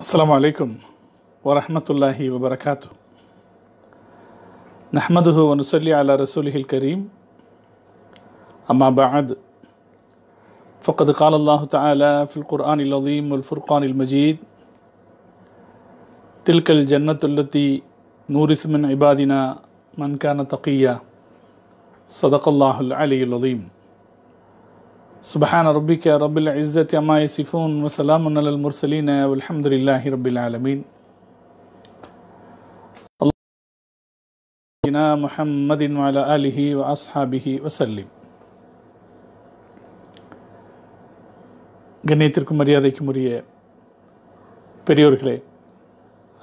السلام عليكم ورحمة الله وبركاته نحمده ونصلي على رسوله الكريم أما بعد فقد قال الله تعالى في القرآن العظيم والفرقان المجيد تلك الجنة التي نورث من عبادنا من كان تقيا صدق الله العلي العظيم سبحان ربك رب العزة عما يصفون وسلام على المرسلين والحمد لله رب العالمين سيدنا محمد وعلى آله وأصحابه وسلم கண்ணியத்திற்கும் மரியாதைக்கும் உரிய பெரியோர்களே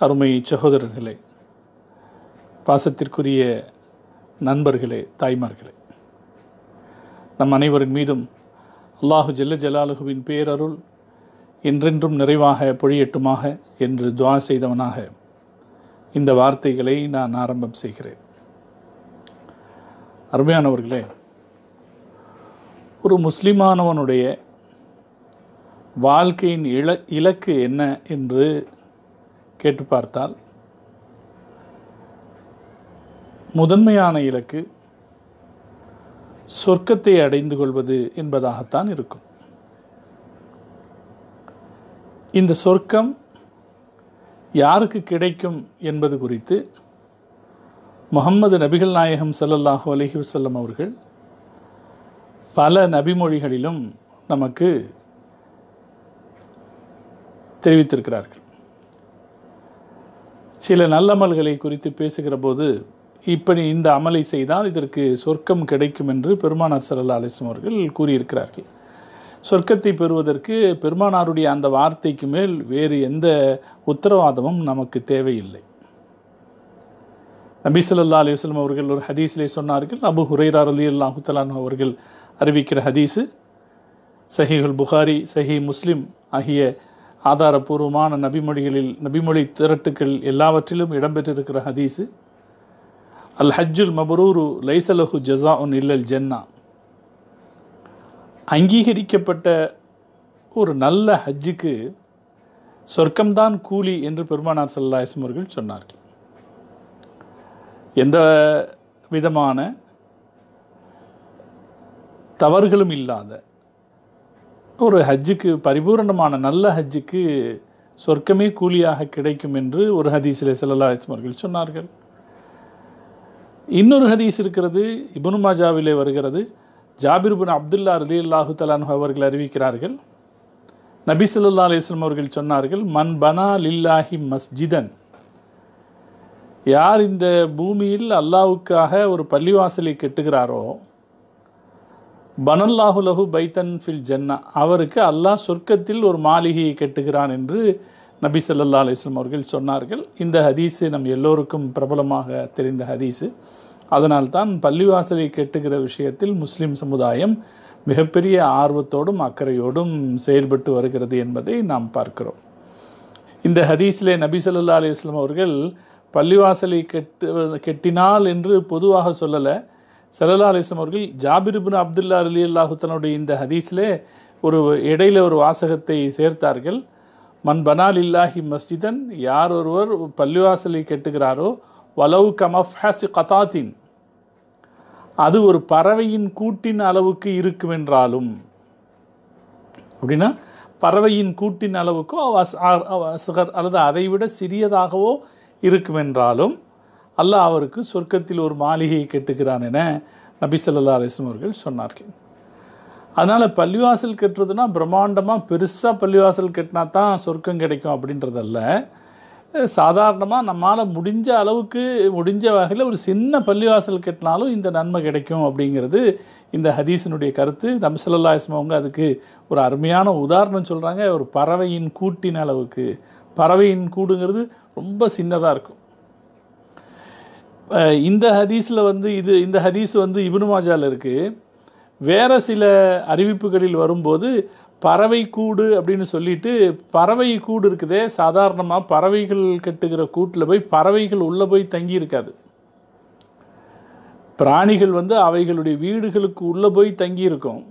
அருமை சகோதரர்களே பாசத்திற்குரிய நண்பர்களே தாய்மார்களே நம் அனைவரின் மீதும் அல்லாஹு ஜெல்ல ஜலாலுகுவின் பேரருள் என்றென்றும் நிறைவாக பொழியட்டுமாக என்று துவா செய்தவனாக இந்த வார்த்தைகளை நான் ஆரம்பம் செய்கிறேன் அருமையானவர்களே ஒரு முஸ்லிமானவனுடைய வாழ்க்கையின் இல இலக்கு என்ன என்று கேட்டு பார்த்தால் முதன்மையான இலக்கு சொர்க்கத்தை அடைந்து கொள்வது என்பதாகத்தான் இருக்கும் இந்த சொர்க்கம் யாருக்கு கிடைக்கும் என்பது குறித்து முகம்மது நபிகள் நாயகம் சல்லல்லாஹு அலஹி வசல்லம் அவர்கள் பல நபிமொழிகளிலும் நமக்கு தெரிவித்திருக்கிறார்கள் சில நல்லமல்களை குறித்து பேசுகிற போது இப்படி இந்த அமலை செய்தால் இதற்கு சொர்க்கம் கிடைக்கும் என்று பெருமானார் சல்லா அலிஸ்லாம் அவர்கள் கூறியிருக்கிறார்கள் சொர்க்கத்தை பெறுவதற்கு பெருமானாருடைய அந்த வார்த்தைக்கு மேல் வேறு எந்த உத்தரவாதமும் நமக்கு தேவையில்லை நபி சொல்லா அலிஸ்லாம் அவர்கள் ஒரு ஹதீஸிலே சொன்னார்கள் அபு ஹுரைரார் அலி அல்லாஹுத்தலான் அவர்கள் அறிவிக்கிற ஹதீஸு சஹிஹுல் புகாரி சஹி முஸ்லிம் ஆகிய ஆதாரபூர்வமான நபிமொழிகளில் நபிமொழி திரட்டுக்கள் எல்லாவற்றிலும் இடம்பெற்றிருக்கிற ஹதீஸு அல் ஹஜ்ஜுல் மபரூரு லைசலஹு ஜசா உன் இல்லல் ஜென்னா அங்கீகரிக்கப்பட்ட ஒரு நல்ல ஹஜ்ஜுக்கு சொர்க்கம்தான் கூலி என்று பெருமானார் சல்லா இஸ்மர்கள் சொன்னார்கள் எந்த விதமான தவறுகளும் இல்லாத ஒரு ஹஜ்ஜுக்கு பரிபூரணமான நல்ல ஹஜ்ஜுக்கு சொர்க்கமே கூலியாக கிடைக்கும் என்று ஒரு ஹதீஸிலே செல்லலா இஸ்மர்கள் சொன்னார்கள் இன்னொரு ஹதீஸ் இருக்கிறது இபனு வருகிறது ஜாபிர் பின் அப்துல்லா அலி அல்லாஹு தலான் அவர்கள் அறிவிக்கிறார்கள் நபி சொல்லா அலிஸ்லாம் அவர்கள் சொன்னார்கள் மன் பனா லில்லாஹி மஸ்ஜிதன் யார் இந்த பூமியில் அல்லாவுக்காக ஒரு பள்ளிவாசலை கெட்டுகிறாரோ லஹு பைத்தன் ஃபில் ஜன்னா அவருக்கு அல்லாஹ் சொர்க்கத்தில் ஒரு மாளிகையை கெட்டுகிறான் என்று நபி சல்லா அலிஸ்லாம் அவர்கள் சொன்னார்கள் இந்த ஹதீஸு நம் எல்லோருக்கும் பிரபலமாக தெரிந்த ஹதீஸு அதனால்தான் பள்ளிவாசலை கெட்டுகிற விஷயத்தில் முஸ்லீம் சமுதாயம் மிகப்பெரிய ஆர்வத்தோடும் அக்கறையோடும் செயல்பட்டு வருகிறது என்பதை நாம் பார்க்கிறோம் இந்த ஹதீஸிலே நபி சல்லா அலிஸ்லாம் அவர்கள் பள்ளிவாசலை கெட்டு கெட்டினால் என்று பொதுவாக சொல்லலை சல்லா அலிஸ்லாம் அவர்கள் ஜாபிர்பின் அப்துல்லா அலி அல்லாஹுத்தனுடைய இந்த ஹதீஸிலே ஒரு இடையில ஒரு வாசகத்தை சேர்த்தார்கள் மண் பனால் இல்லாஹி மஸ்ஜிதன் யார் ஒருவர் பள்ளிவாசலை கெட்டுகிறாரோ வலவு கமஃபாசி கதாத்தின் அது ஒரு பறவையின் கூட்டின் அளவுக்கு இருக்குமென்றாலும் அப்படின்னா பறவையின் கூட்டின் அளவுக்கோ சிகர் அல்லது அதைவிட சிறியதாகவோ இருக்குமென்றாலும் அல்லாஹ் அவருக்கு சொர்க்கத்தில் ஒரு மாளிகையை கெட்டுகிறான் என நபி சொல்லா அலிஸ்லம் அவர்கள் சொன்னார்கள் அதனால் பள்ளிவாசல் கட்டுறதுனா பிரம்மாண்டமாக பெருசாக பள்ளிவாசல் கட்டினா தான் சொர்க்கம் கிடைக்கும் அப்படின்றதல்ல சாதாரணமாக நம்மளால் முடிஞ்ச அளவுக்கு முடிஞ்ச வகையில் ஒரு சின்ன பள்ளிவாசல் கட்டினாலும் இந்த நன்மை கிடைக்கும் அப்படிங்கிறது இந்த ஹதீசனுடைய கருத்து நம்சல்லாஸ்ம அவங்க அதுக்கு ஒரு அருமையான உதாரணம் சொல்கிறாங்க ஒரு பறவையின் கூட்டின அளவுக்கு பறவையின் கூடுங்கிறது ரொம்ப சின்னதாக இருக்கும் இந்த ஹதீஸில் வந்து இது இந்த ஹதீஸ் வந்து இபுனுமாஜாவில் இருக்குது வேறு சில அறிவிப்புகளில் வரும்போது பறவை கூடு அப்படின்னு சொல்லிட்டு பறவை கூடு இருக்குதே சாதாரணமாக பறவைகள் கட்டுகிற கூட்டில் போய் பறவைகள் உள்ளே போய் தங்கி இருக்காது பிராணிகள் வந்து அவைகளுடைய வீடுகளுக்கு உள்ளே போய் தங்கியிருக்கும்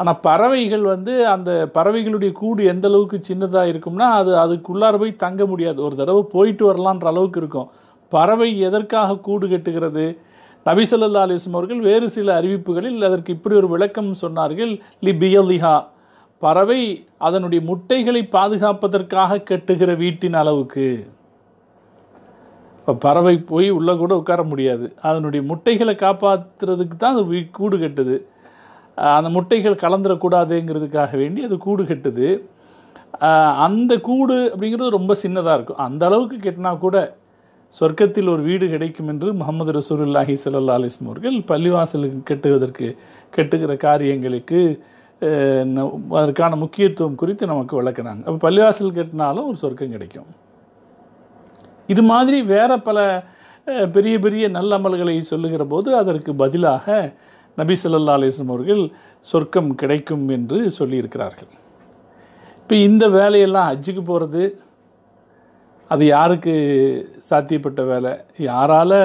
ஆனால் பறவைகள் வந்து அந்த பறவைகளுடைய கூடு எந்த அளவுக்கு சின்னதாக இருக்கும்னா அது அதுக்குள்ளார போய் தங்க முடியாது ஒரு தடவை போயிட்டு வரலான்ற அளவுக்கு இருக்கும் பறவை எதற்காக கூடு கட்டுகிறது நபிசல்லா அலிஸ்லம் அவர்கள் வேறு சில அறிவிப்புகளில் அதற்கு இப்படி ஒரு விளக்கம் சொன்னார்கள் லி பியலிஹா பறவை அதனுடைய முட்டைகளை பாதுகாப்பதற்காக கட்டுகிற வீட்டின் அளவுக்கு இப்போ பறவை போய் உள்ளே கூட உட்கார முடியாது அதனுடைய முட்டைகளை காப்பாற்றுறதுக்கு தான் அது கூடு கட்டுது அந்த முட்டைகள் கலந்துடக்கூடாதுங்கிறதுக்காக வேண்டி அது கூடு கட்டுது அந்த கூடு அப்படிங்கிறது ரொம்ப சின்னதாக இருக்கும் அந்த அளவுக்கு கெட்டினா கூட சொர்க்கத்தில் ஒரு வீடு கிடைக்கும் என்று முகமது ரசூலுல்லாஹி சல்லா அலிஸ்லம் அவர்கள் பள்ளிவாசலுக்கு கட்டுவதற்கு கட்டுகிற காரியங்களுக்கு அதற்கான முக்கியத்துவம் குறித்து நமக்கு விளக்குனாங்க அப்போ பள்ளிவாசல் கட்டினாலும் ஒரு சொர்க்கம் கிடைக்கும் இது மாதிரி வேறு பல பெரிய பெரிய நல்லமல்களை சொல்லுகிற போது அதற்கு பதிலாக நபி சல்லா அலிஸ்லம் அவர்கள் சொர்க்கம் கிடைக்கும் என்று சொல்லியிருக்கிறார்கள் இப்போ இந்த வேலையெல்லாம் ஹஜ்ஜுக்கு போகிறது அது யாருக்கு சாத்தியப்பட்ட வேலை யாரால்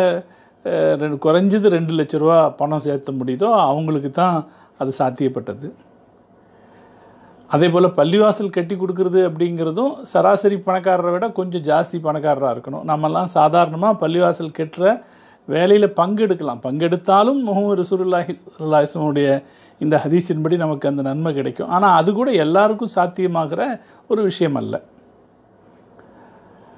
ரெண்டு குறைஞ்சது ரெண்டு லட்ச ரூபா பணம் சேர்த்த முடியுதோ அவங்களுக்கு தான் அது சாத்தியப்பட்டது அதே போல் பள்ளிவாசல் கட்டி கொடுக்குறது அப்படிங்கிறதும் சராசரி பணக்காரரை விட கொஞ்சம் ஜாஸ்தி பணக்காரராக இருக்கணும் நம்மெல்லாம் சாதாரணமாக பள்ளிவாசல் கட்டுற வேலையில் பங்கெடுக்கலாம் பங்கெடுத்தாலும் முகமது சுருல்லாஹிஸ்லாஹிஸ்மனுடைய இந்த ஹதீஸின்படி நமக்கு அந்த நன்மை கிடைக்கும் ஆனால் அது கூட எல்லாருக்கும் சாத்தியமாகிற ஒரு விஷயம் அல்ல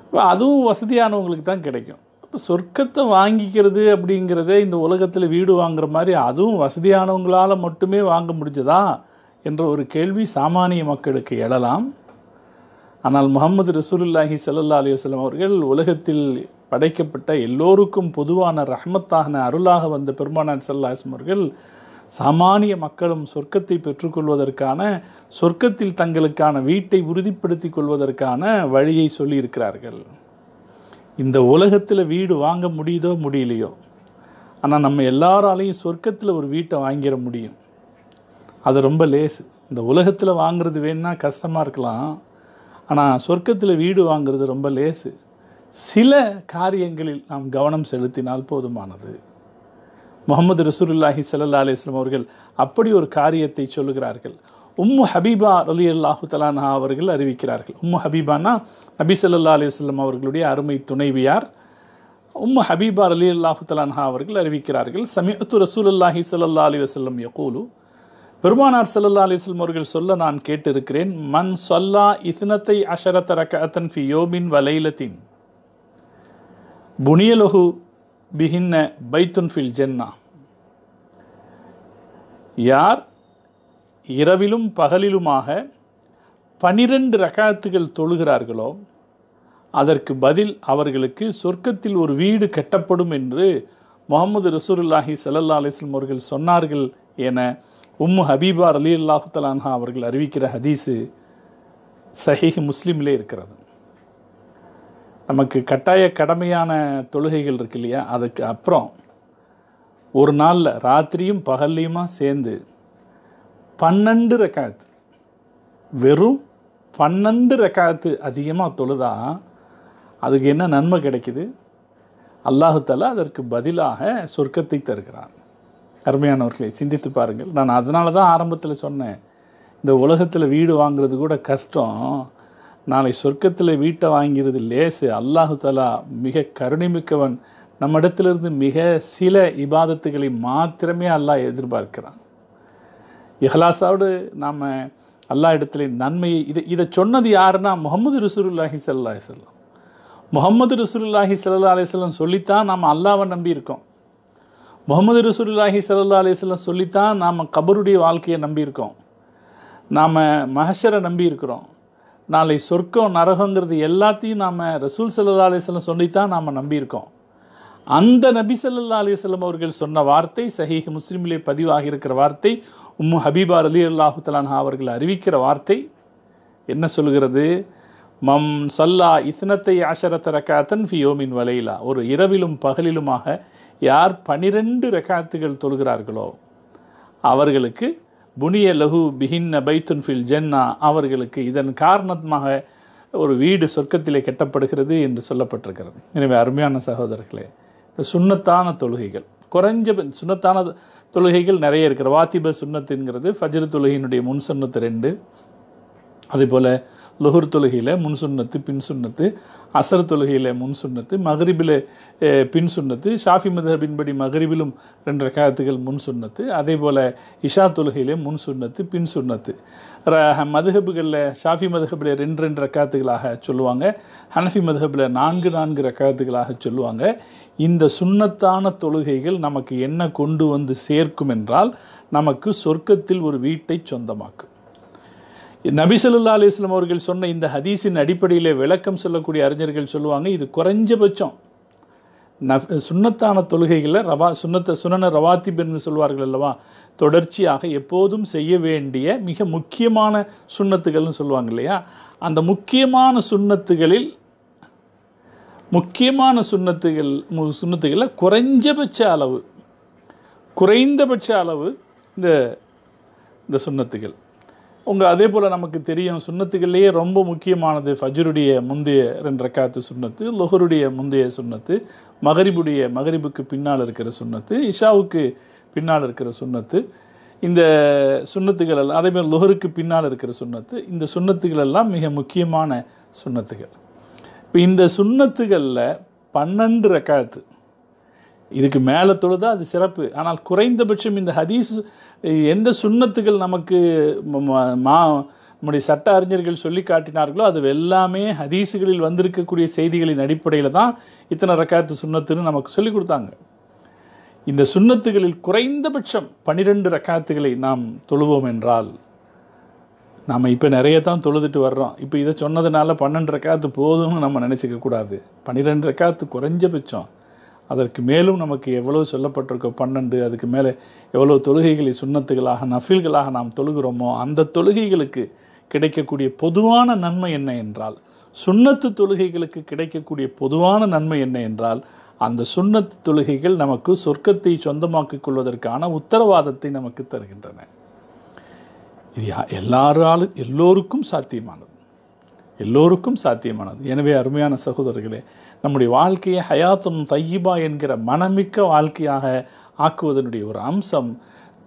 இப்போ அதுவும் வசதியானவங்களுக்கு தான் கிடைக்கும் இப்போ சொர்க்கத்தை வாங்கிக்கிறது அப்படிங்கிறதே இந்த உலகத்தில் வீடு வாங்குற மாதிரி அதுவும் வசதியானவங்களால் மட்டுமே வாங்க முடிஞ்சதா என்ற ஒரு கேள்வி சாமானிய மக்களுக்கு எழலாம் ஆனால் முகமது ரசூலுல்லாஹி சல்லா அலி வஸ்லம் அவர்கள் உலகத்தில் படைக்கப்பட்ட எல்லோருக்கும் பொதுவான ரஹமத்தான அருளாக வந்த பெருமானார் சல்லாஸ்லம் அவர்கள் சாமானிய மக்களும் சொர்க்கத்தை பெற்றுக்கொள்வதற்கான சொர்க்கத்தில் தங்களுக்கான வீட்டை உறுதிப்படுத்தி கொள்வதற்கான வழியை சொல்லியிருக்கிறார்கள் இந்த உலகத்தில் வீடு வாங்க முடியுதோ முடியலையோ ஆனால் நம்ம எல்லாராலையும் சொர்க்கத்தில் ஒரு வீட்டை வாங்கிட முடியும் அது ரொம்ப லேசு இந்த உலகத்தில் வாங்கிறது வேணுன்னா கஷ்டமாக இருக்கலாம் ஆனால் சொர்க்கத்தில் வீடு வாங்கிறது ரொம்ப லேசு சில காரியங்களில் நாம் கவனம் செலுத்தினால் போதுமானது முகமது ரசூருல்லாஹி சல்லா அலிஸ்லாம் அவர்கள் அப்படி ஒரு காரியத்தை சொல்லுகிறார்கள் உம்மு ஹபீபா அலி அல்லாஹு தலானா அவர்கள் அறிவிக்கிறார்கள் உம்மு ஹபீபானா நபி சல்லா அலிஸ்லாம் அவர்களுடைய அருமை துணைவியார் உம்மு ஹபீபா அலி அல்லாஹு தலான்ஹா அவர்கள் அறிவிக்கிறார்கள் ரசூல் அல்லாஹி சல்லா அலி வஸ்லம் யகூலு பெருமானார் சல்லா அலிஸ்லம் அவர்கள் சொல்ல நான் கேட்டிருக்கிறேன் மன் சொல்லா இஸ்னத்தை அஷரத் ரக்கத்தன் ஃபி யோமின் வலைலத்தின் புனியலகு பிகின்ன பைத்துன் ஜென்னா யார் இரவிலும் பகலிலுமாக பனிரெண்டு ரகாத்துகள் தொழுகிறார்களோ அதற்கு பதில் அவர்களுக்கு சொர்க்கத்தில் ஒரு வீடு கட்டப்படும் என்று முகமது ரசூருல்லாஹி சல்லா அலிஸ்லம் அவர்கள் சொன்னார்கள் என உம்மு ஹபீபார் அலி அல்லாஹு தலான்ஹா அவர்கள் அறிவிக்கிற ஹதீஸு சஹீஹ் முஸ்லீமிலே இருக்கிறது நமக்கு கட்டாய கடமையான தொழுகைகள் இருக்கு இல்லையா அதுக்கு அப்புறம் ஒரு நாளில் ராத்திரியும் பகல்லையுமா சேர்ந்து பன்னெண்டு ரெக்காயத்து வெறும் பன்னெண்டு ரெக்காயத்து அதிகமாக தொழுதா அதுக்கு என்ன நன்மை கிடைக்குது அல்லாஹுத்தாலா அதற்கு பதிலாக சொர்க்கத்தை தருகிறான் அருமையானவர்களை சிந்தித்து பாருங்கள் நான் அதனால தான் ஆரம்பத்தில் சொன்னேன் இந்த உலகத்தில் வீடு வாங்குறது கூட கஷ்டம் நாளை சொர்க்கத்தில் வீட்டை வாங்கிறது லேசு அல்லாஹு தலா மிக கருணைமிக்கவன் நம்மிடத்திலிருந்து மிக சில இபாதத்துகளை மாத்திரமே அல்லாஹ் எதிர்பார்க்கிறான் இஹ்லாஸோடு நாம் அல்லா இடத்துல நன்மையை இதை இதை சொன்னது யாருன்னா முகமது ரசூலுல்லாஹி சல்லா அலிசல்லாம் முகமது ரசூலுல்லாஹி சல்லா அலிஸ்லாம் சொல்லித்தான் நாம் அல்லாவை நம்பியிருக்கோம் முகமது ரசூலுல்லாஹி சல்லா அலிஸ்லாம் சொல்லித்தான் நாம் கபருடைய வாழ்க்கையை நம்பியிருக்கோம் நாம் மஹஷரை நம்பியிருக்கிறோம் நாளை சொர்க்கம் நரகங்கிறது எல்லாத்தையும் நாம் ரசூல் சல்லா அலிஸ்லம் சொல்லித்தான் நாம் நம்பியிருக்கோம் அந்த நபி சல்லா அலிஸ்லம் அவர்கள் சொன்ன வார்த்தை சஹீஹ் முஸ்லீமிலே பதிவாகி இருக்கிற வார்த்தை உம்மு ஹபீபா அலி அல்லாஹு தலான்ஹா அவர்கள் அறிவிக்கிற வார்த்தை என்ன சொல்கிறது மம் சல்லா இஸ்னத்தை ஆஷரத்த ரக்காத்தன் ஃபியோமின் வலையிலா ஒரு இரவிலும் பகலிலுமாக யார் பனிரெண்டு ரகாத்துகள் தொழுகிறார்களோ அவர்களுக்கு புனிய லகு பிஹின்ன பைத்துன் ஃபில் ஜென்னா அவர்களுக்கு இதன் காரணமாக ஒரு வீடு சொர்க்கத்திலே கெட்டப்படுகிறது என்று சொல்லப்பட்டிருக்கிறது எனவே அருமையான சகோதரர்களே இந்த சுண்ணத்தான தொழுகைகள் குறைஞ்ச சுண்ணத்தான தொழுகைகள் நிறைய இருக்கிற வாத்திப சுண்ணத்துங்கிறது ஃபஜ்ரு தொழுகையினுடைய முன் சுண்ணத்து ரெண்டு அதே போல் லுகுர் தொழுகையில் முன் சுண்ணத்து பின் சுண்ணத்து அசர் தொழுகையில் முன் சுண்ணத்து மகரிபில் பின் சுண்ணத்து ஷாஃபி மதஹபின்படி மகரிபிலும் ரெண்டு ரக்காயத்துகள் முன் சுண்ணத்து அதே போல் இஷா தொழுகையில் முன் சுண்ணத்து பின் சுண்ணத்து மதுஹபுகளில் ஷாஃபி மதுகபில் ரெண்டு ரெண்டு ரக்காத்துகளாக சொல்லுவாங்க ஹனஃபி மதுகபில் நான்கு நான்கு ரக்காத்துகளாக சொல்லுவாங்க இந்த சுண்ணத்தான தொழுகைகள் நமக்கு என்ன கொண்டு வந்து சேர்க்கும் என்றால் நமக்கு சொர்க்கத்தில் ஒரு வீட்டை சொந்தமாக்கும் நபிசல்லா அலிஸ்லாம் அவர்கள் சொன்ன இந்த ஹதீஸின் அடிப்படையில் விளக்கம் சொல்லக்கூடிய அறிஞர்கள் சொல்லுவாங்க இது குறைஞ்சபட்சம் ந சுண்ணத்தான தொழுகைகளில் ரவா சுண்ணத்தை சுனன பெண்ணு சொல்வார்கள் அல்லவா தொடர்ச்சியாக எப்போதும் செய்ய வேண்டிய மிக முக்கியமான சுண்ணத்துகள்னு சொல்லுவாங்க இல்லையா அந்த முக்கியமான சுண்ணத்துகளில் முக்கியமான சுண்ணத்துகள் சுண்ணத்துகளில் குறைஞ்சபட்ச அளவு குறைந்தபட்ச அளவு இந்த இந்த சுண்ணத்துகள் உங்கள் அதே போல் நமக்கு தெரியும் சுண்ணத்துகள்லேயே ரொம்ப முக்கியமானது ஃபஜருடைய முந்தைய ரெண்டு ரக்காத்து சுண்ணத்து லொஹருடைய முந்தைய சுண்ணத்து மகரிபுடைய மகரிபுக்கு பின்னால் இருக்கிற சுண்ணத்து இஷாவுக்கு பின்னால் இருக்கிற சுண்ணத்து இந்த சுண்ணத்துகள் எல்லாம் அதேமாதிரி லொஹருக்கு பின்னால் இருக்கிற சுண்ணத்து இந்த சுண்ணத்துகள் எல்லாம் மிக முக்கியமான சுண்ணத்துகள் இப்போ இந்த சுண்ணத்துகளில் பன்னெண்டு ரக்காத்து இதுக்கு மேலே தொழுதா அது சிறப்பு ஆனால் குறைந்தபட்சம் இந்த ஹதீஸ் எந்த சுண்ணத்துகள் நமக்கு மா நம்முடைய சட்ட அறிஞர்கள் சொல்லி காட்டினார்களோ அது எல்லாமே ஹதீஸுகளில் வந்திருக்கக்கூடிய செய்திகளின் அடிப்படையில் தான் இத்தனை ரக்காத்து சுண்ணத்துன்னு நமக்கு சொல்லி கொடுத்தாங்க இந்த சுண்ணத்துகளில் குறைந்தபட்சம் பனிரெண்டு ரக்காத்துகளை நாம் தொழுவோம் என்றால் நாம் இப்போ நிறைய தான் தொழுதுட்டு வர்றோம் இப்போ இதை சொன்னதுனால பன்னெண்டு ரக்காத்து போதும்னு நம்ம நினச்சிக்க கூடாது பன்னிரெண்டு ரக்காத்து குறைஞ்சபட்சம் அதற்கு மேலும் நமக்கு எவ்வளவு சொல்லப்பட்டிருக்கோ பன்னெண்டு அதுக்கு மேலே எவ்வளோ தொழுகைகளை சுண்ணத்துகளாக நஃபில்களாக நாம் தொழுகிறோமோ அந்த தொழுகைகளுக்கு கிடைக்கக்கூடிய பொதுவான நன்மை என்ன என்றால் சுண்ணத்து தொழுகைகளுக்கு கிடைக்கக்கூடிய பொதுவான நன்மை என்ன என்றால் அந்த சுண்ணத்து தொழுகைகள் நமக்கு சொர்க்கத்தை சொந்தமாக்கிக் கொள்வதற்கான உத்தரவாதத்தை நமக்கு தருகின்றன இது எல்லாராலும் எல்லோருக்கும் சாத்தியமானது எல்லோருக்கும் சாத்தியமானது எனவே அருமையான சகோதரர்களே நம்முடைய வாழ்க்கையை ஹயாத்தும் தையிபா என்கிற மனமிக்க வாழ்க்கையாக ஆக்குவதனுடைய ஒரு அம்சம்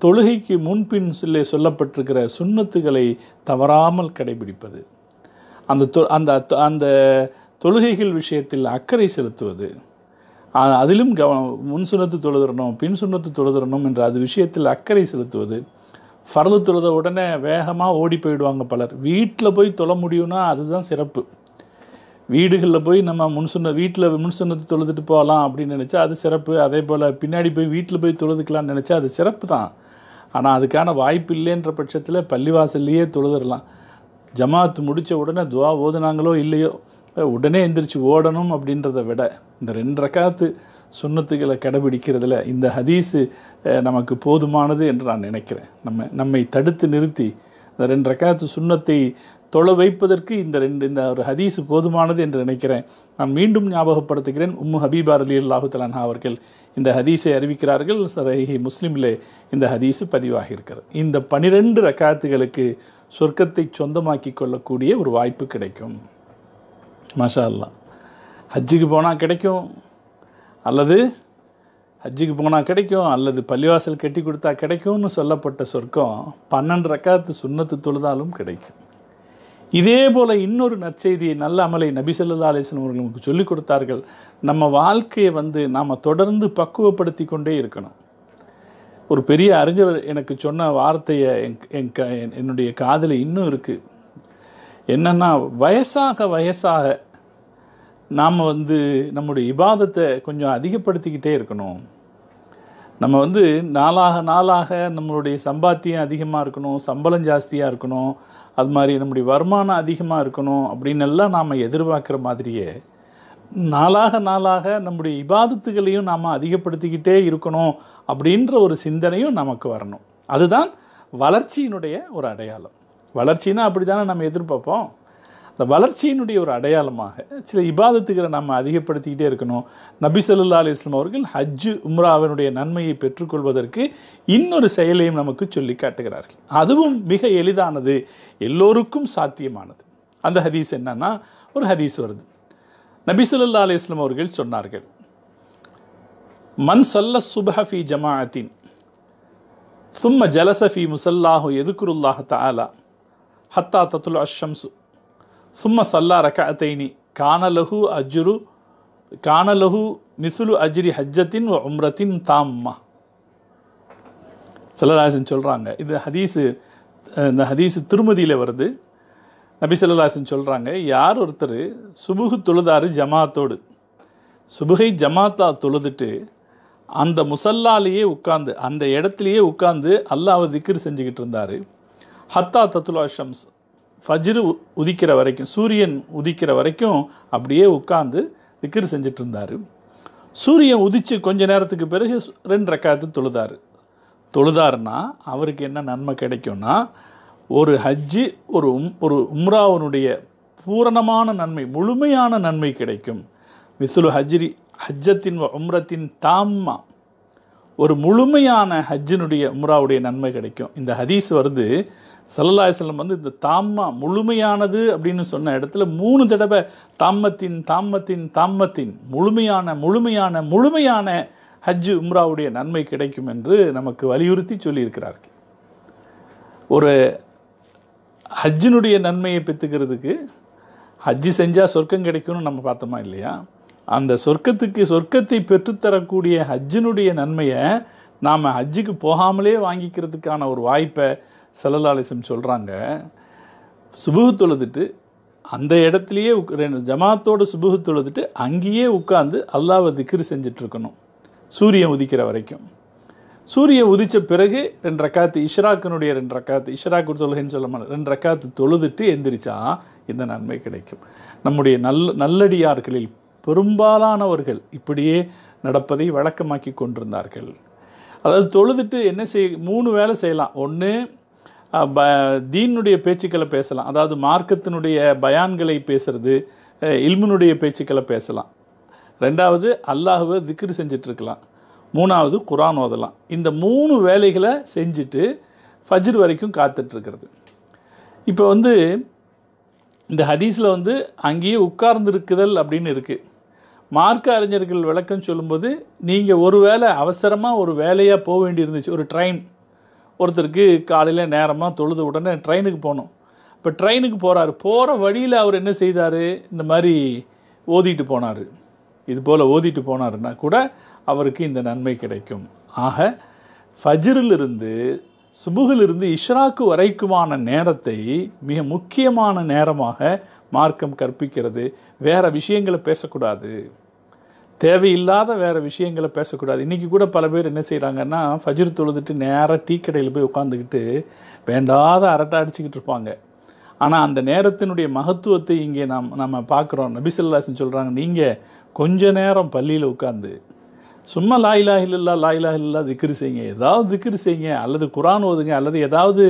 தொழுகைக்கு முன்பின் சொல்லே சொல்லப்பட்டிருக்கிற சுண்ணத்துகளை தவறாமல் கடைபிடிப்பது அந்த தொ அந்த அந்த தொழுகைகள் விஷயத்தில் அக்கறை செலுத்துவது அதிலும் கவனம் முன் சுண்ணத்து தொழுதுறணும் பின் சுண்ணத்து தொழுதுறணும் என்ற அது விஷயத்தில் அக்கறை செலுத்துவது ஃபரது தொழுத உடனே வேகமாக ஓடி போயிடுவாங்க பலர் வீட்டில் போய் தொழ முடியும்னா அதுதான் சிறப்பு வீடுகளில் போய் நம்ம முன் சொன்ன வீட்டில் முன் சொன்னது தொழுதுட்டு போகலாம் அப்படின்னு நினச்சா அது சிறப்பு அதே போல் பின்னாடி போய் வீட்டில் போய் தொழுதுக்கலாம்னு நினச்சா அது சிறப்பு தான் ஆனால் அதுக்கான வாய்ப்பு இல்லைன்ற பட்சத்தில் பள்ளிவாசல்லையே தொழுதுடலாம் ஜமாத்து முடித்த உடனே துவா ஓதுனாங்களோ இல்லையோ உடனே எந்திரிச்சு ஓடணும் அப்படின்றத விட இந்த ரெண்டு ரக்காத்து சுண்ணத்துக்களை கடைபிடிக்கிறதுல இந்த ஹதீஸு நமக்கு போதுமானது என்று நான் நினைக்கிறேன் நம்ம நம்மை தடுத்து நிறுத்தி இந்த ரெண்டு ரக்காத்து சுண்ணத்தை தொலை வைப்பதற்கு இந்த ரெண்டு இந்த ஒரு ஹதீஸ் போதுமானது என்று நினைக்கிறேன் நான் மீண்டும் ஞாபகப்படுத்துகிறேன் உம்மு ஹபீபார் அலி அல்லாஹு தலான்ஹா அவர்கள் இந்த ஹதீஸை அறிவிக்கிறார்கள் சரஹி முஸ்லீமிலே இந்த ஹதீஸு பதிவாகி இருக்கிறது இந்த பனிரெண்டு ரக்காத்துகளுக்கு சொர்க்கத்தை சொந்தமாக்கி கொள்ளக்கூடிய ஒரு வாய்ப்பு கிடைக்கும் மஷா அல்லா ஹஜ்ஜுக்கு போனால் கிடைக்கும் அல்லது ஹஜ்ஜுக்கு போனால் கிடைக்கும் அல்லது பள்ளிவாசல் கட்டி கொடுத்தா கிடைக்கும்னு சொல்லப்பட்ட சொர்க்கம் பன்னெண்டு ரக்காத்து சுண்ணத்து தொழுதாலும் கிடைக்கும் இதே போல் இன்னொரு நற்செய்தியை நல்ல அமலை நபிசல்லா அலிஸ்லம் அவர்கள் நமக்கு சொல்லிக் கொடுத்தார்கள் நம்ம வாழ்க்கையை வந்து நாம் தொடர்ந்து பக்குவப்படுத்தி கொண்டே இருக்கணும் ஒரு பெரிய அறிஞர் எனக்கு சொன்ன வார்த்தையை என் என்னுடைய காதில் இன்னும் இருக்குது என்னென்னா வயசாக வயசாக நாம் வந்து நம்முடைய இபாதத்தை கொஞ்சம் அதிகப்படுத்திக்கிட்டே இருக்கணும் நம்ம வந்து நாளாக நாளாக நம்மளுடைய சம்பாத்தியம் அதிகமாக இருக்கணும் சம்பளம் ஜாஸ்தியாக இருக்கணும் அது மாதிரி நம்முடைய வருமானம் அதிகமாக இருக்கணும் அப்படின்னு எல்லாம் நாம் எதிர்பார்க்குற மாதிரியே நாளாக நாளாக நம்முடைய இபாதத்துகளையும் நாம் அதிகப்படுத்திக்கிட்டே இருக்கணும் அப்படின்ற ஒரு சிந்தனையும் நமக்கு வரணும் அதுதான் வளர்ச்சியினுடைய ஒரு அடையாளம் வளர்ச்சின்னா அப்படி தானே நம்ம எதிர்பார்ப்போம் இந்த வளர்ச்சியினுடைய ஒரு அடையாளமாக சில இபாதத்துகளை நம்ம அதிகப்படுத்திக்கிட்டே இருக்கணும் நபி சல்லா அலி இஸ்லாம் அவர்கள் ஹஜ்ஜு உம்ராவினுடைய நன்மையை பெற்றுக்கொள்வதற்கு இன்னொரு செயலையும் நமக்கு சொல்லி காட்டுகிறார்கள் அதுவும் மிக எளிதானது எல்லோருக்கும் சாத்தியமானது அந்த ஹதீஸ் என்னன்னா ஒரு ஹதீஸ் வருது நபி சொல்லா அலி இஸ்லாம் அவர்கள் சொன்னார்கள் மன் சொல்ல சுபஹி ஜமாஅத்தின் சும்ம ஜலசஃபி முசல்லாஹு எதுக்குருல்லாஹ் தாலா ஹத்தா தத்துல் அஷம்சு சும்ம சல்லா ரகத்தைனி காணலகு கானலகு காணலகு கானலகு அஜிரி அஜ்ரி ஹஜ்ஜத்தின் உம்ரத்தின் தாம்மா செல்லராசன் சொல்கிறாங்க இது ஹதீஸு இந்த ஹதீஸு திருமதியில் வருது நபி செல்லராசன் சொல்கிறாங்க யார் ஒருத்தர் சுபுகு தொழுதாரு ஜமாத்தோடு சுபுகை ஜமாத்தா தொழுதுட்டு அந்த முசல்லாலேயே உட்காந்து அந்த இடத்துலையே உட்காந்து அல்லாவது திக்ர் செஞ்சுக்கிட்டு இருந்தார் ஹத்தா தத்துலா ஷம்ஸ் ஃபஜ்ரு உதிக்கிற வரைக்கும் சூரியன் உதிக்கிற வரைக்கும் அப்படியே உட்காந்து திக்கர் செஞ்சிட்டு இருந்தார் சூரியன் உதித்து கொஞ்ச நேரத்துக்கு பிறகு ரெண்டு ரக்காத்து தொழுதார் தொழுதார்னா அவருக்கு என்ன நன்மை கிடைக்கும்னா ஒரு ஹஜ்ஜு ஒரு உம் ஒரு உம்ராவனுடைய பூரணமான நன்மை முழுமையான நன்மை கிடைக்கும் மிஸ்லு ஹஜ்ரி ஹஜ்ஜத்தின் உம்ரத்தின் தாம்மா ஒரு முழுமையான ஹஜ்ஜினுடைய உம்ராவுடைய நன்மை கிடைக்கும் இந்த ஹதீஸ் வருது சல்லல்லாஹலம் வந்து இந்த தாம்மா முழுமையானது அப்படின்னு சொன்ன இடத்துல மூணு தடவை தாம்மத்தின் தாம்மத்தின் தாம்மத்தின் முழுமையான முழுமையான முழுமையான ஹஜ் உம்ராவுடைய நன்மை கிடைக்கும் என்று நமக்கு வலியுறுத்தி சொல்லியிருக்கிறார்கள் ஒரு ஹஜ்ஜினுடைய நன்மையை பெற்றுக்கிறதுக்கு ஹஜ்ஜி செஞ்சால் சொர்க்கம் கிடைக்கும்னு நம்ம பார்த்தோமா இல்லையா அந்த சொர்க்கத்துக்கு சொர்க்கத்தை பெற்றுத்தரக்கூடிய ஹஜ்ஜினுடைய நன்மையை நாம் ஹஜ்ஜுக்கு போகாமலே வாங்கிக்கிறதுக்கான ஒரு வாய்ப்பை செல்லலாலிசம் சொல்கிறாங்க சுபுகு தொழுதுட்டு அந்த இடத்துலையே உக் ஜமாத்தோட சுபுகு தொழுதுட்டு அங்கேயே உட்காந்து அல்லாவை திக்ரு செஞ்சிட்ருக்கணும் சூரியன் உதிக்கிற வரைக்கும் சூரியன் உதித்த பிறகு ரெண்டு ரக்காத்து இஷ்ராக்கினுடைய ரெண்டு ரக்காத்து இஷ்ராக் தொழுகைன்னு சொல்ல மாட்டேன் ரெண்டு ரக்காத்து தொழுதுட்டு எந்திரிச்சா இந்த நன்மை கிடைக்கும் நம்முடைய நல் நல்லடியார்களில் பெரும்பாலானவர்கள் இப்படியே நடப்பதை வழக்கமாக்கி கொண்டிருந்தார்கள் அதாவது தொழுதுட்டு என்ன செய் மூணு வேலை செய்யலாம் ஒன்று ப தீனுடைய பேச்சுக்களை பேசலாம் அதாவது மார்க்கத்தினுடைய பயான்களை பேசுறது இல்முனுடைய பேச்சுக்களை பேசலாம் ரெண்டாவது அல்லாஹுவை திக்ரு செஞ்சிட்ருக்கலாம் மூணாவது குரான் ஓதலாம் இந்த மூணு வேலைகளை செஞ்சுட்டு ஃபஜ்ர் வரைக்கும் காத்துட்ருக்கிறது இப்போ வந்து இந்த ஹதீஸில் வந்து அங்கேயே உட்கார்ந்துருக்குதல் அப்படின்னு இருக்குது மார்க்க அறிஞர்கள் விளக்கம் சொல்லும்போது நீங்கள் ஒரு வேலை அவசரமாக ஒரு வேலையாக போக வேண்டி இருந்துச்சு ஒரு ட்ரெயின் ஒருத்தருக்கு காலையில் நேரமாக தொழுது உடனே ட்ரெயினுக்கு போகணும் இப்போ ட்ரெயினுக்கு போகிறாரு போகிற வழியில் அவர் என்ன செய்தார் இந்த மாதிரி ஓதிட்டு போனார் இது போல் ஓதிட்டு போனாருன்னா கூட அவருக்கு இந்த நன்மை கிடைக்கும் ஆக ஃபஜிரிலிருந்து சுபுகிலிருந்து இஷ்ராக்கு வரைக்குமான நேரத்தை மிக முக்கியமான நேரமாக மார்க்கம் கற்பிக்கிறது வேறு விஷயங்களை பேசக்கூடாது தேவையில்லாத வேறு விஷயங்களை பேசக்கூடாது இன்றைக்கி கூட பல பேர் என்ன செய்கிறாங்கன்னா ஃபஜிர் தொழுதுட்டு நேராக டீ கடையில் போய் உட்காந்துக்கிட்டு வேண்டாத அரட்டை அடிச்சுக்கிட்டு இருப்பாங்க ஆனால் அந்த நேரத்தினுடைய மகத்துவத்தை இங்கே நாம் நம்ம பார்க்குறோம் நபிசல்லாசன் சொல்கிறாங்க நீங்கள் கொஞ்ச நேரம் பள்ளியில் உட்காந்து சும்மா லாயிலா இல்லா லாயிலா இல்லா திக்ரு செய்யுங்க ஏதாவது திக்ரு செய்யுங்க அல்லது குரான் ஓதுங்க அல்லது ஏதாவது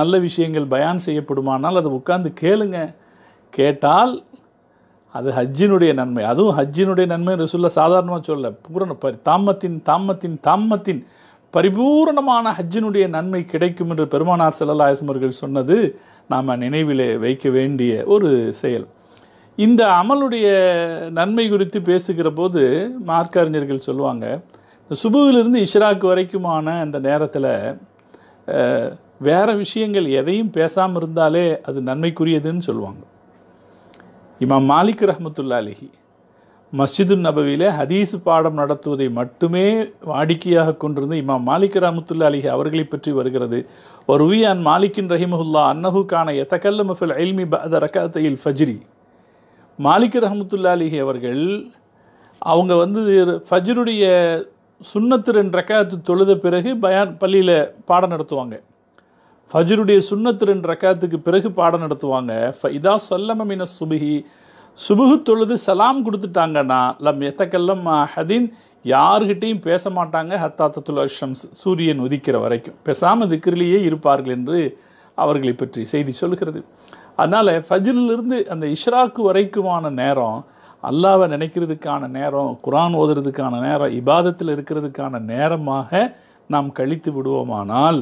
நல்ல விஷயங்கள் பயான் செய்யப்படுமானால் அதை உட்காந்து கேளுங்க கேட்டால் அது ஹஜ்ஜினுடைய நன்மை அதுவும் ஹஜ்ஜினுடைய நன்மை ரசூல்லா சாதாரணமாக சொல்ல பூரண பரி தாமத்தின் தாமத்தின் தாமத்தின் பரிபூரணமான ஹஜ்ஜினுடைய நன்மை கிடைக்கும் என்று பெருமானார் செல்லல்லா அவர்கள் சொன்னது நாம் நினைவிலே வைக்க வேண்டிய ஒரு செயல் இந்த அமலுடைய நன்மை குறித்து பேசுகிற போது மார்க்கறிஞர்கள் சொல்லுவாங்க இந்த சுபுவிலிருந்து இஷ்ராக்கு வரைக்குமான அந்த நேரத்தில் வேறு விஷயங்கள் எதையும் பேசாமல் இருந்தாலே அது நன்மைக்குரியதுன்னு சொல்லுவாங்க இமாம் மாலிக் ரஹமத்துல்லா அலிஹி மஸ்ஜிது நபவியில் ஹதீஸ் பாடம் நடத்துவதை மட்டுமே வாடிக்கையாக கொண்டிருந்த இமாம் மாலிக் ரஹமத்துல்லா அலிஹி அவர்களை பற்றி வருகிறது ஒரு உயான் மாலிக்கின் ரஹிமஹுல்லா அன்னஹு கான எத்தகல்ல மஃபில் அல்மி பத ரகத்தையில் ஃபஜ்ரி மாலிக் ரஹமத்துல்லா அலிஹி அவர்கள் அவங்க வந்து ஃபஜ்ருடைய சுண்ணத்து ரெண்டு ரக்காத்து தொழுத பிறகு பயான் பள்ளியில் பாடம் நடத்துவாங்க ஃபஜருடைய சுண்ணத்து ரெண்டு ரக்காத்துக்கு பிறகு பாடம் நடத்துவாங்க இதா சொல்லம மின சுபுகி சுபுகு தொழுது சலாம் கொடுத்துட்டாங்கன்னா லம் எத்தக்கல்லம் ஹதீன் யாருக்கிட்டையும் பேச மாட்டாங்க ஹத்தாத்தத்துல் அஷம்ஸ் சூரியன் உதிக்கிற வரைக்கும் பேசாமல் திக்கிரிலேயே இருப்பார்கள் என்று அவர்களை பற்றி செய்தி சொல்கிறது அதனால் ஃபஜிலிருந்து அந்த இஷ்ராக்கு வரைக்குமான நேரம் அல்லாவை நினைக்கிறதுக்கான நேரம் குரான் ஓதுறதுக்கான நேரம் இபாதத்தில் இருக்கிறதுக்கான நேரமாக நாம் கழித்து விடுவோமானால்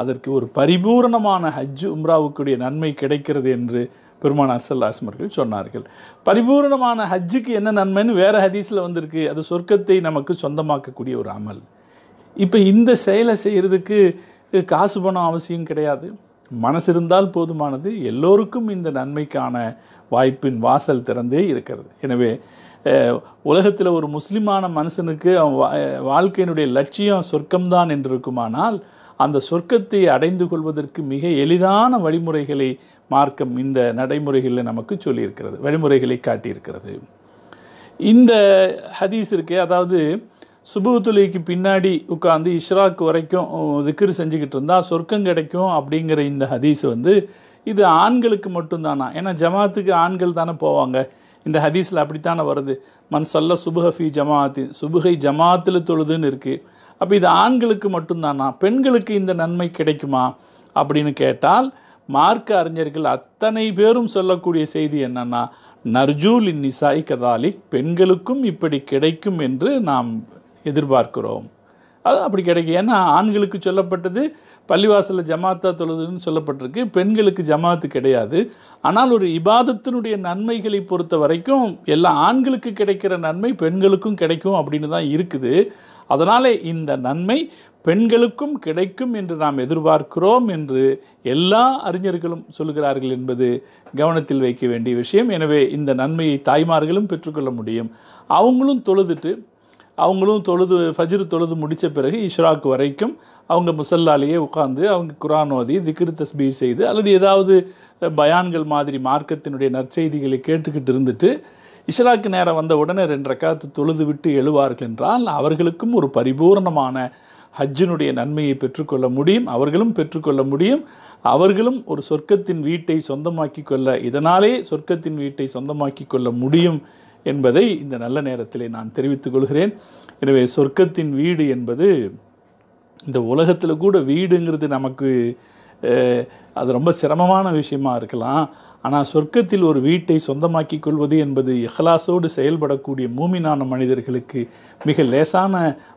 அதற்கு ஒரு பரிபூரணமான ஹஜ்ஜு உம்ராவுக்குடைய நன்மை கிடைக்கிறது என்று பெருமானார் செல்லாஸ்மர்கள் சொன்னார்கள் பரிபூர்ணமான ஹஜ்ஜுக்கு என்ன நன்மைன்னு வேறு ஹதீஸில் வந்திருக்கு அது சொர்க்கத்தை நமக்கு சொந்தமாக்கக்கூடிய ஒரு அமல் இப்போ இந்த செயலை செய்கிறதுக்கு காசு பணம் அவசியம் கிடையாது மனசு இருந்தால் போதுமானது எல்லோருக்கும் இந்த நன்மைக்கான வாய்ப்பின் வாசல் திறந்தே இருக்கிறது எனவே உலகத்தில் ஒரு முஸ்லிமான மனுஷனுக்கு வாழ்க்கையினுடைய லட்சியம் சொர்க்கம்தான் என்று இருக்குமானால் அந்த சொர்க்கத்தை அடைந்து கொள்வதற்கு மிக எளிதான வழிமுறைகளை மார்க்கம் இந்த நடைமுறைகளில் நமக்கு சொல்லியிருக்கிறது வழிமுறைகளை காட்டியிருக்கிறது இந்த ஹதீஸ் இருக்கே அதாவது சுபுத்துலைக்கு பின்னாடி உட்காந்து இஷ்ராக்கு வரைக்கும் திக்ரு செஞ்சுக்கிட்டு இருந்தால் சொர்க்கம் கிடைக்கும் அப்படிங்கிற இந்த ஹதீஸ் வந்து இது ஆண்களுக்கு மட்டும்தானா ஏன்னா ஜமாத்துக்கு ஆண்கள் தானே போவாங்க இந்த ஹதீஸில் அப்படித்தானே வருது மண் சொல்ல சுபுஹஃபி ஜமாத்தி சுபுகை ஜமாத்தில் தொழுதுன்னு இருக்குது அப்போ இது ஆண்களுக்கு மட்டும்தானா பெண்களுக்கு இந்த நன்மை கிடைக்குமா அப்படின்னு கேட்டால் மார்க்க அறிஞர்கள் அத்தனை பேரும் சொல்லக்கூடிய செய்தி என்னென்னா நர்ஜூல் இந்நிசாய் கதாலிக் பெண்களுக்கும் இப்படி கிடைக்கும் என்று நாம் எதிர்பார்க்கிறோம் அது அப்படி கிடைக்கும் ஏன்னா ஆண்களுக்கு சொல்லப்பட்டது பள்ளிவாசலில் ஜமாத்தா தொழுதுன்னு சொல்லப்பட்டிருக்கு பெண்களுக்கு ஜமாத்து கிடையாது ஆனால் ஒரு இபாதத்தினுடைய நன்மைகளை பொறுத்த வரைக்கும் எல்லா ஆண்களுக்கு கிடைக்கிற நன்மை பெண்களுக்கும் கிடைக்கும் அப்படின்னு தான் இருக்குது அதனால் இந்த நன்மை பெண்களுக்கும் கிடைக்கும் என்று நாம் எதிர்பார்க்கிறோம் என்று எல்லா அறிஞர்களும் சொல்கிறார்கள் என்பது கவனத்தில் வைக்க வேண்டிய விஷயம் எனவே இந்த நன்மையை தாய்மார்களும் பெற்றுக்கொள்ள முடியும் அவங்களும் தொழுதுட்டு அவங்களும் தொழுது ஃபஜ்ரு தொழுது முடித்த பிறகு இஷ்ராக் வரைக்கும் அவங்க முசல்லாலேயே உட்காந்து அவங்க குரான் ஓதி திக்ரு தஸ்பீ செய்து அல்லது ஏதாவது பயான்கள் மாதிரி மார்க்கத்தினுடைய நற்செய்திகளை கேட்டுக்கிட்டு இருந்துட்டு இஷராக்கு நேரம் வந்த உடனே ரெண்டு ரக்காத்து தொழுது விட்டு எழுவார்கள் என்றால் அவர்களுக்கும் ஒரு பரிபூர்ணமான ஹஜ்ஜினுடைய நன்மையை பெற்றுக்கொள்ள முடியும் அவர்களும் பெற்றுக்கொள்ள முடியும் அவர்களும் ஒரு சொர்க்கத்தின் வீட்டை சொந்தமாக்கி கொள்ள இதனாலே சொர்க்கத்தின் வீட்டை சொந்தமாக்கி கொள்ள முடியும் என்பதை இந்த நல்ல நேரத்திலே நான் தெரிவித்துக் கொள்கிறேன் எனவே சொர்க்கத்தின் வீடு என்பது இந்த உலகத்தில் கூட வீடுங்கிறது நமக்கு அது ரொம்ப சிரமமான விஷயமாக இருக்கலாம் ஆனால் சொர்க்கத்தில் ஒரு வீட்டை சொந்தமாக்கி கொள்வது என்பது இஹ்லாசோடு செயல்படக்கூடிய மூமினான மனிதர்களுக்கு மிக லேசான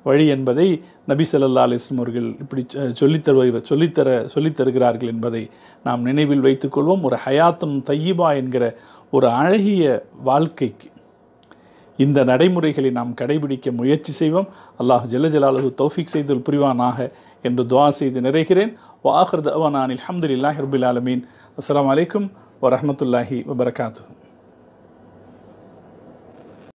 வழி என்பதை நபி சல்லா அலிஸ்லம் அவர்கள் இப்படி சொல்லித்தருவ சொல்லித்தர சொல்லித்தருகிறார்கள் என்பதை நாம் நினைவில் வைத்துக்கொள்வோம் ஒரு ஹயாத்தன் தையீபா என்கிற ஒரு அழகிய வாழ்க்கைக்கு இந்த நடைமுறைகளை நாம் கடைபிடிக்க முயற்சி செய்வோம் அல்லாஹ் ஜலஜலாலு தௌஃபிக் செய்தல் புரிவானாக என்று துவா செய்து நிறைகிறேன் வாஹர் தவானான் அலமதுல்லாஹி ரபுல் ஆலமீன் அஸ்லாம் வலைக்கம் വറഹമത്തല്ലാഹി വബർക്കാത്തു